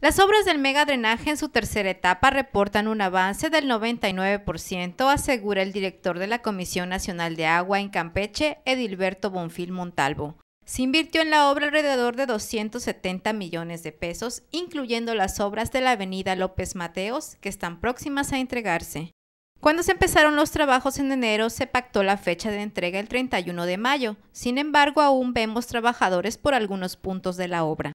Las obras del megadrenaje en su tercera etapa reportan un avance del 99%, asegura el director de la Comisión Nacional de Agua en Campeche, Edilberto Bonfil Montalvo. Se invirtió en la obra alrededor de 270 millones de pesos, incluyendo las obras de la avenida López Mateos, que están próximas a entregarse. Cuando se empezaron los trabajos en enero, se pactó la fecha de entrega el 31 de mayo. Sin embargo, aún vemos trabajadores por algunos puntos de la obra.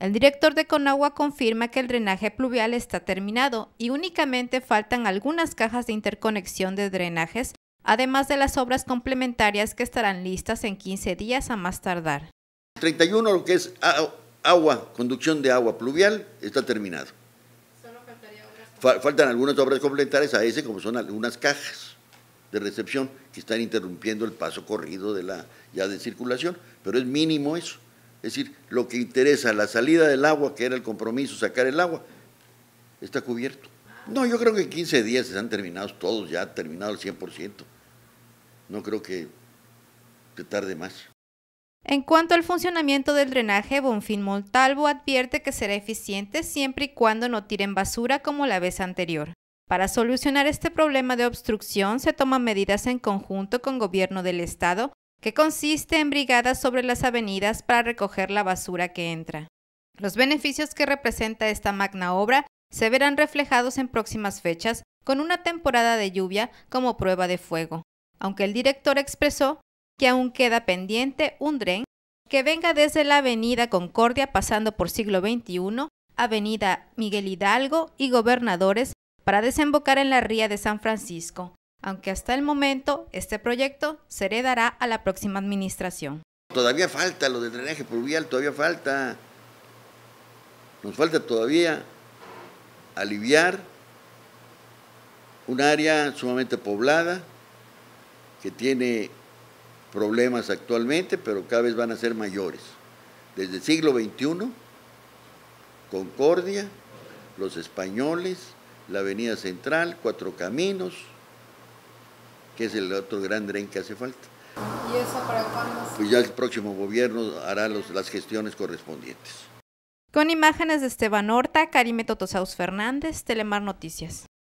El director de Conagua confirma que el drenaje pluvial está terminado y únicamente faltan algunas cajas de interconexión de drenajes, además de las obras complementarias que estarán listas en 15 días a más tardar. 31 lo que es agua, conducción de agua pluvial, está terminado. Faltan algunas obras complementarias a ese, como son algunas cajas de recepción que están interrumpiendo el paso corrido de la ya de circulación, pero es mínimo eso. Es decir, lo que interesa, la salida del agua, que era el compromiso, sacar el agua, está cubierto. No, yo creo que en 15 días han terminados todos, ya terminado al 100%. No creo que se tarde más. En cuanto al funcionamiento del drenaje, Bonfín Montalvo advierte que será eficiente siempre y cuando no tiren basura como la vez anterior. Para solucionar este problema de obstrucción se toman medidas en conjunto con gobierno del estado que consiste en brigadas sobre las avenidas para recoger la basura que entra. Los beneficios que representa esta magna obra se verán reflejados en próximas fechas con una temporada de lluvia como prueba de fuego, aunque el director expresó que aún queda pendiente un dren que venga desde la Avenida Concordia pasando por siglo XXI, Avenida Miguel Hidalgo y Gobernadores para desembocar en la Ría de San Francisco, aunque hasta el momento este proyecto se heredará a la próxima administración. Todavía falta lo del drenaje pluvial, todavía falta. Nos falta todavía aliviar un área sumamente poblada que tiene problemas actualmente, pero cada vez van a ser mayores. Desde el siglo XXI, Concordia, los españoles, la Avenida Central, Cuatro Caminos, que es el otro gran dren que hace falta. ¿Y eso para cuándo? Pues ya el próximo gobierno hará las gestiones correspondientes. Con imágenes de Esteban Horta, Karime Totosaus Fernández, Telemar Noticias.